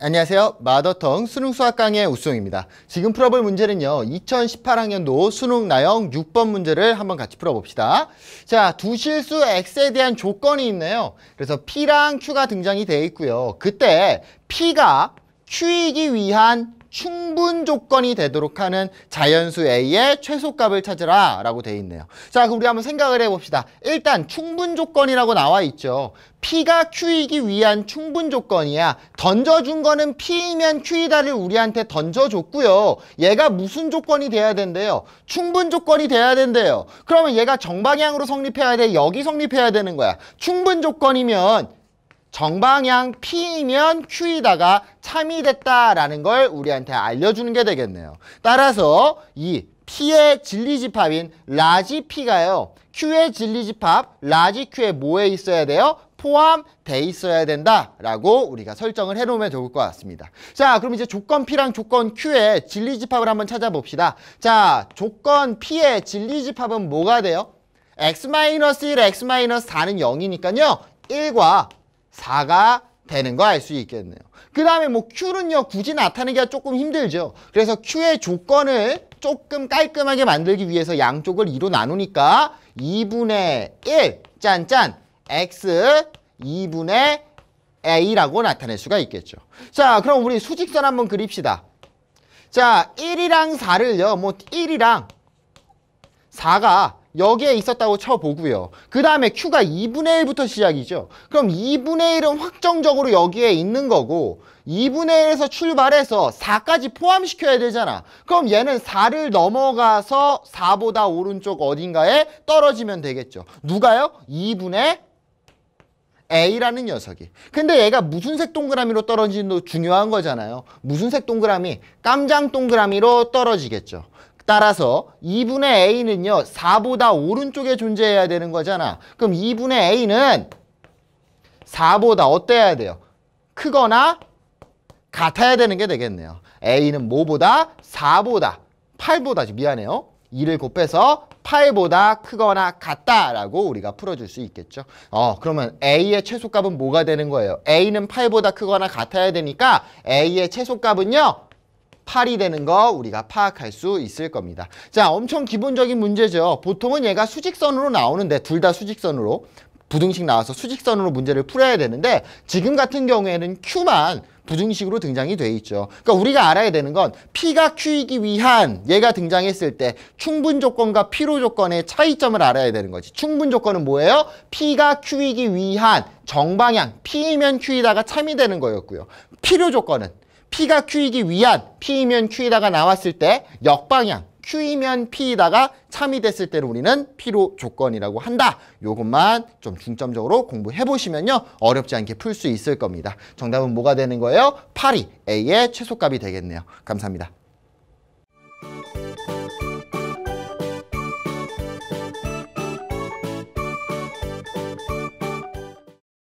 안녕하세요. 마더텅 수능 수학 강의 우수입니다 지금 풀어볼 문제는요. 2018학년도 수능 나영 6번 문제를 한번 같이 풀어봅시다. 자, 두 실수 x에 대한 조건이 있네요. 그래서 p랑 q가 등장이 돼 있고요. 그때 p가 q이기 위한 충분 조건이 되도록 하는 자연수 A의 최소값을 찾으라 라고 돼 있네요. 자, 그럼 우리 한번 생각을 해봅시다. 일단 충분 조건이라고 나와 있죠. P가 Q이기 위한 충분 조건이야. 던져준 거는 P이면 Q이다를 우리한테 던져줬고요. 얘가 무슨 조건이 돼야 된대요? 충분 조건이 돼야 된대요. 그러면 얘가 정방향으로 성립해야 돼? 여기 성립해야 되는 거야. 충분 조건이면 정방향 P이면 q 에다가 참이 됐다라는 걸 우리한테 알려주는 게 되겠네요. 따라서 이 P의 진리집합인 라지 P가요. Q의 진리집합 라지 Q에 뭐에 있어야 돼요? 포함돼 있어야 된다라고 우리가 설정을 해놓으면 좋을 것 같습니다. 자, 그럼 이제 조건 P랑 조건 Q의 진리집합을 한번 찾아봅시다. 자, 조건 P의 진리집합은 뭐가 돼요? x-1, x-4는 0이니까요. 1과 4가 되는 거 알 수 있겠네요. 그 다음에 뭐 Q는요 굳이 나타내기가 조금 힘들죠. 그래서 Q의 조건을 조금 깔끔하게 만들기 위해서 양쪽을 2로 나누니까 2분의 1 짠짠 X 2분의 A라고 나타낼 수가 있겠죠. 자 그럼 우리 수직선 한번 그립시다. 자 1이랑 4를요 뭐 1이랑 4가 여기에 있었다고 쳐보고요. 그 다음에 Q가 2분의 1부터 시작이죠. 그럼 2분의 1은 확정적으로 여기에 있는 거고 2분의 1에서 출발해서 4까지 포함시켜야 되잖아. 그럼 얘는 4를 넘어가서 4보다 오른쪽 어딘가에 떨어지면 되겠죠. 누가요? 2분의 A라는 녀석이. 근데 얘가 무슨 색 동그라미로 떨어지는도 중요한 거잖아요. 무슨 색 동그라미? 깜장 동그라미로 떨어지겠죠. 따라서 2분의 a는요. 4보다 오른쪽에 존재해야 되는 거잖아. 그럼 2분의 a는 4보다 어때야 돼요? 크거나 같아야 되는 게 되겠네요. a는 뭐보다? 4보다 8보다 미안해요. 2를 곱해서 8보다 크거나 같다라고 우리가 풀어줄 수 있겠죠. 어, 그러면 A의 최소값은 뭐가 되는 거예요? A는 8보다 크거나 같아야 되니까 A의 최소값은요. 8이 되는 거 우리가 파악할 수 있을 겁니다. 자, 엄청 기본적인 문제죠. 보통은 얘가 수직선으로 나오는데 둘 다 수직선으로 부등식 나와서 수직선으로 문제를 풀어야 되는데 지금 같은 경우에는 Q만 부등식으로 등장이 돼 있죠. 그러니까 우리가 알아야 되는 건 P가 Q이기 위한 얘가 등장했을 때 충분 조건과 필요 조건의 차이점을 알아야 되는 거지. 충분 조건은 뭐예요? P가 Q이기 위한 정방향 P이면 Q이다가 참이 되는 거였고요. 필요 조건은 P가 Q이기 위한 P이면 Q이다가 나왔을 때 역방향 Q이면 P이다가 참이 됐을 때를 우리는 P로 조건이라고 한다. 요것만 좀 중점적으로 공부해보시면요. 어렵지 않게 풀 수 있을 겁니다. 정답은 뭐가 되는 거예요? 8이 A의 최소값이 되겠네요. 감사합니다.